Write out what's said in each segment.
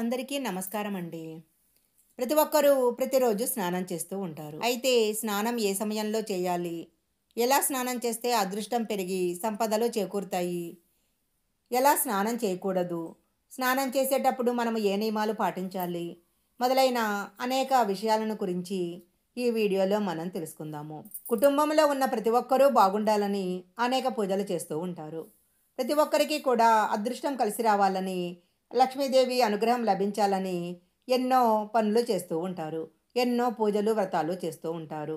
అందరికీ నమస్కారం అండి ప్రతి ఒక్కరూ ప్రతిరోజు స్నానం చేస్తూ ఉంటారు అయితే స్నానం ఏ సమయంలో చేయాలి ఎలా స్నానం చేస్తే అదృష్టం పెరిగి సంపదలు చేకూరుతాయి ఎలా స్నానం చేయకూడదు స్నానం చేసేటప్పుడు మనము ఏ నియమాలు పాటించాలి మొదలైన అనేక విషయాలను గురించి ఈ వీడియోలో మనం తెలుసుకుందాము కుటుంబంలో ఉన్న ప్రతి ఒక్కరూ బాగుండాలని అనేక పూజలు చేస్తూ ఉంటారు ప్రతి ఒక్కరికి కూడా అదృష్టం కలిసి రావాలని లక్ష్మీదేవి అనుగ్రహం లభించాలని ఎన్నో పనులు చేస్తూ ఉంటారు ఎన్నో పూజలు వ్రతాలు చేస్తూ ఉంటారు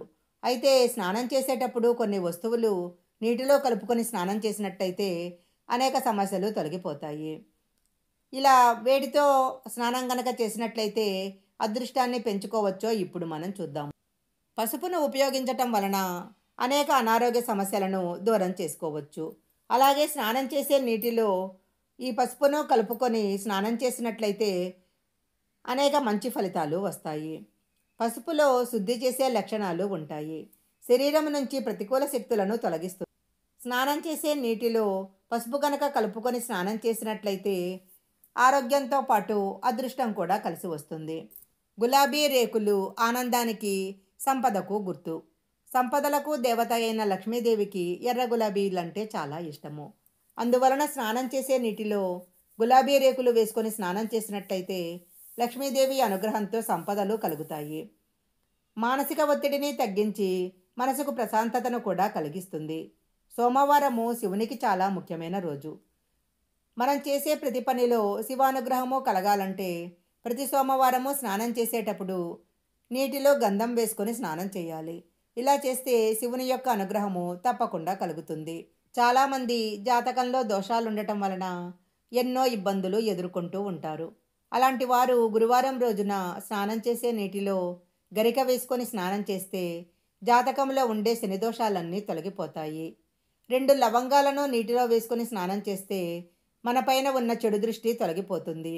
అయితే స్నానం చేసేటప్పుడు కొన్ని వస్తువులు నీటిలో కలుపుకొని స్నానం చేసినట్టయితే అనేక సమస్యలు తొలగిపోతాయి ఇలా వేడితో స్నానం గనక చేసినట్లయితే అదృష్టాన్ని పెంచుకోవచ్చో ఇప్పుడు మనం చూద్దాం పసుపును ఉపయోగించటం వలన అనేక అనారోగ్య సమస్యలను దూరం చేసుకోవచ్చు అలాగే స్నానం చేసే నీటిలో ఈ పసుపును కలుపుకొని స్నానం చేసినట్లయితే అనేక మంచి ఫలితాలు వస్తాయి పసుపులో శుద్ధి చేసే లక్షణాలు ఉంటాయి శరీరం నుంచి ప్రతికూల శక్తులను తొలగిస్తుంది స్నానం చేసే నీటిలో పసుపు కనుక కలుపుకొని స్నానం చేసినట్లయితే ఆరోగ్యంతో పాటు అదృష్టం కూడా కలిసి వస్తుంది గులాబీ రేకులు ఆనందానికి సంపదకు గుర్తు సంపదలకు దేవత అయిన లక్ష్మీదేవికి ఎర్ర గులాబీలంటే చాలా ఇష్టము అందువలన స్నానం చేసే నీటిలో గులాబీ రేకులు వేసుకొని స్నానం చేసినట్టయితే లక్ష్మీదేవి అనుగ్రహంతో సంపదలు కలుగుతాయి మానసిక ఒత్తిడిని తగ్గించి మనసుకు ప్రశాంతతను కూడా కలిగిస్తుంది సోమవారము శివునికి చాలా ముఖ్యమైన రోజు మనం చేసే ప్రతి పనిలో శివానుగ్రహము కలగాలంటే ప్రతి సోమవారము స్నానం చేసేటప్పుడు నీటిలో గంధం వేసుకొని స్నానం చేయాలి ఇలా చేస్తే శివుని యొక్క అనుగ్రహము తప్పకుండా కలుగుతుంది చాలామంది జాతకంలో దోషాలు ఉండటం వలన ఎన్నో ఇబ్బందులు ఎదుర్కొంటూ ఉంటారు అలాంటి వారు గురువారం రోజున స్నానం చేసే నీటిలో గరిక వేసుకొని స్నానం చేస్తే జాతకంలో ఉండే శని దోషాలన్నీ తొలగిపోతాయి రెండు లవంగాలను నీటిలో వేసుకొని స్నానం చేస్తే మనపైన ఉన్న చెడు దృష్టి తొలగిపోతుంది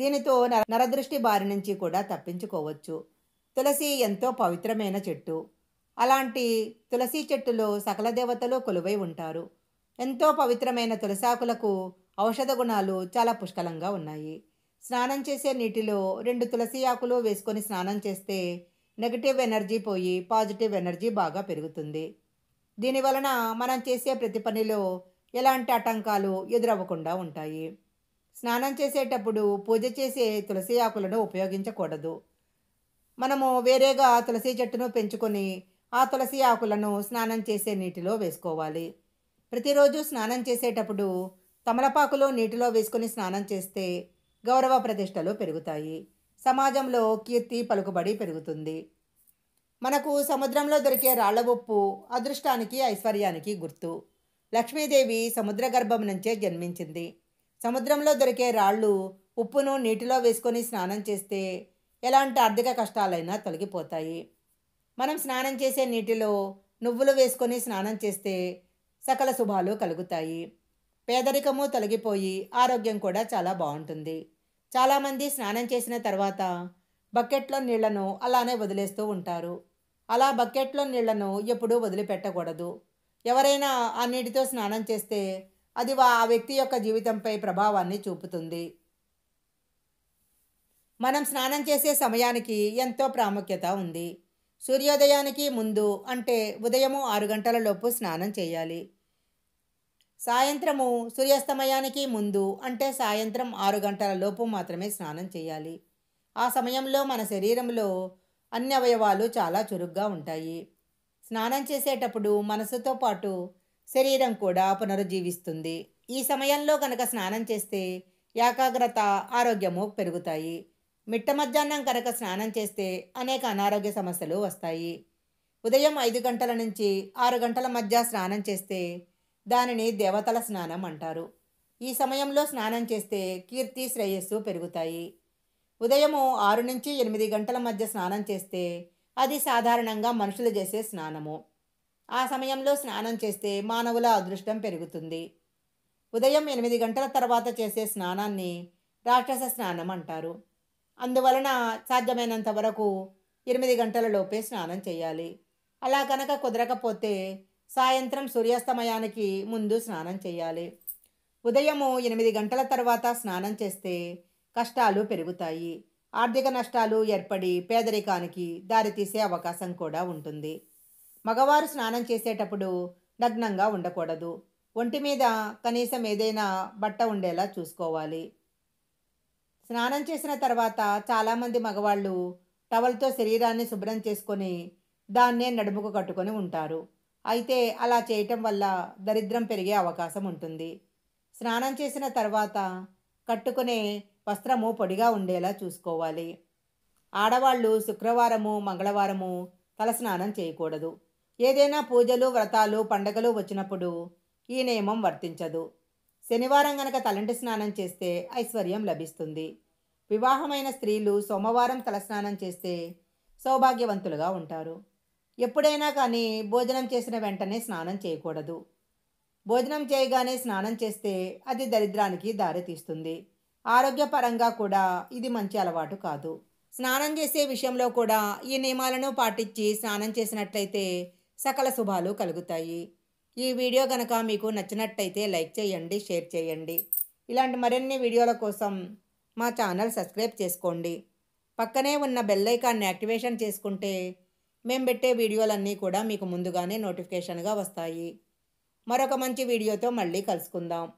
దీనితో నరదృష్టి బారి నుంచి కూడా తప్పించుకోవచ్చు తులసి ఎంతో పవిత్రమైన చెట్టు అలాంటి తులసి చెట్టులో సకల దేవతలు కొలువై ఉంటారు ఎంతో పవిత్రమైన తులసాకులకు ఔషధ గుణాలు చాలా పుష్కలంగా ఉన్నాయి స్నానం చేసే నీటిలో రెండు తులసి ఆకులు వేసుకొని స్నానం చేస్తే నెగటివ్ ఎనర్జీ పోయి పాజిటివ్ ఎనర్జీ బాగా పెరుగుతుంది దీనివలన మనం చేసే ప్రతి పనిలో ఎలాంటి ఆటంకాలు ఎదురవ్వకుండా ఉంటాయి స్నానం చేసేటప్పుడు పూజ చేసే తులసి ఆకులను ఉపయోగించకూడదు మనము వేరేగా తులసి చెట్టును పెంచుకొని ఆ తులసి ఆకులను స్నానం చేసే నీటిలో వేసుకోవాలి ప్రతిరోజు స్నానం చేసేటప్పుడు తమలపాకులు నీటిలో వేసుకుని స్నానం చేస్తే గౌరవ ప్రతిష్టలు పెరుగుతాయి సమాజంలో కీర్తి పలుకుబడి పెరుగుతుంది మనకు సముద్రంలో దొరికే రాళ్ల ఉప్పు అదృష్టానికి ఐశ్వర్యానికి గుర్తు లక్ష్మీదేవి సముద్ర గర్భం నుంచే జన్మించింది సముద్రంలో దొరికే రాళ్ళు ఉప్పును నీటిలో వేసుకొని స్నానం చేస్తే ఎలాంటి ఆర్థిక కష్టాలైనా తొలగిపోతాయి మనం స్నానం చేసే నీటిలో నువ్వులు వేసుకొని స్నానం చేస్తే సకల శుభాలు కలుగుతాయి పేదరికము తొలగిపోయి ఆరోగ్యం కూడా చాలా బాగుంటుంది చాలామంది స్నానం చేసిన తర్వాత బకెట్లో నీళ్లను అలానే వదిలేస్తూ ఉంటారు అలా బకెట్లో నీళ్లను ఎప్పుడూ వదిలిపెట్టకూడదు ఎవరైనా ఆ నీటితో స్నానం చేస్తే అది ఆ వ్యక్తి యొక్క జీవితంపై ప్రభావాన్ని చూపుతుంది మనం స్నానం చేసే సమయానికి ఎంతో ప్రాముఖ్యత ఉంది సూర్యోదయానికి ముందు అంటే ఉదయము ఆరు గంటలలోపు స్నానం చేయాలి సాయంత్రము సూర్యాస్తమయానికి ముందు అంటే సాయంత్రం ఆరు గంటల లోపు మాత్రమే స్నానం చేయాలి ఆ సమయంలో మన శరీరంలో అన్ని అవయవాలు చాలా చురుగ్గా ఉంటాయి స్నానం చేసేటప్పుడు మనసుతో పాటు శరీరం కూడా పునరుజ్జీవిస్తుంది ఈ సమయంలో కనుక స్నానం చేస్తే ఏకాగ్రత ఆరోగ్యము పెరుగుతాయి మిట్ట మధ్యాహ్నం కనుక స్నానం చేస్తే అనేక అనారోగ్య సమస్యలు వస్తాయి ఉదయం ఐదు గంటల నుంచి ఆరు గంటల మధ్య స్నానం చేస్తే దానిని దేవతల స్నానం అంటారు ఈ సమయంలో స్నానం చేస్తే కీర్తి శ్రేయస్సు పెరుగుతాయి ఉదయము ఆరు నుంచి ఎనిమిది గంటల మధ్య స్నానం చేస్తే అది సాధారణంగా మనుషులు చేసే స్నానము ఆ సమయంలో స్నానం చేస్తే మానవుల అదృష్టం పెరుగుతుంది ఉదయం ఎనిమిది గంటల తర్వాత చేసే స్నానాన్ని రాక్షస స్నానం అంటారు అందువలన సాధ్యమైనంత వరకు ఎనిమిది గంటలలోపే స్నానం చేయాలి అలా కనుక కుదరకపోతే సాయంత్రం సూర్యాస్తమయానికి ముందు స్నానం చేయాలి ఉదయము ఎనిమిది గంటల తర్వాత స్నానం చేస్తే కష్టాలు పెరుగుతాయి ఆర్థిక నష్టాలు ఏర్పడి పేదరికానికి దారితీసే అవకాశం కూడా ఉంటుంది మగవారు స్నానం చేసేటప్పుడు నగ్నంగా ఉండకూడదు ఒంటి మీద కనీసం ఏదైనా బట్ట ఉండేలా చూసుకోవాలి స్నానం చేసిన తర్వాత చాలామంది మగవాళ్ళు టవల్తో శరీరాన్ని శుభ్రం చేసుకొని దాన్నే నడుముకు కట్టుకొని ఉంటారు అయితే అలా చేయటం వల్ల దరిద్రం పెరిగే అవకాశం ఉంటుంది స్నానం చేసిన తర్వాత కట్టుకునే వస్త్రము పొడిగా ఉండేలా చూసుకోవాలి ఆడవాళ్ళు శుక్రవారము మంగళవారము తలస్నానం చేయకూడదు ఏదైనా పూజలు వ్రతాలు పండగలు వచ్చినప్పుడు ఈ నియమం వర్తించదు శనివారం గనక తలంటి స్నానం చేస్తే ఐశ్వర్యం లభిస్తుంది వివాహమైన స్త్రీలు సోమవారం తలస్నానం చేస్తే సౌభాగ్యవంతులుగా ఉంటారు ఎప్పుడైనా కానీ భోజనం చేసిన వెంటనే స్నానం చేయకూడదు భోజనం చేయగానే స్నానం చేస్తే అది దరిద్రానికి దారితీస్తుంది ఆరోగ్యపరంగా కూడా ఇది మంచి అలవాటు కాదు స్నానం చేసే విషయంలో కూడా ఈ నియమాలను పాటించి స్నానం చేసినట్లయితే సకల శుభాలు కలుగుతాయి ఈ వీడియో కనుక మీకు నచ్చినట్టయితే లైక్ చేయండి షేర్ చేయండి ఇలాంటి మరిన్ని వీడియోల కోసం మా ఛానల్ సబ్స్క్రైబ్ చేసుకోండి పక్కనే ఉన్న బెల్లైకాన్ని యాక్టివేషన్ చేసుకుంటే మేము పెట్టే వీడియోలన్నీ కూడా మీకు ముందుగానే నోటిఫికేషన్గా వస్తాయి మరొక మంచి వీడియోతో మళ్ళీ కలుసుకుందాం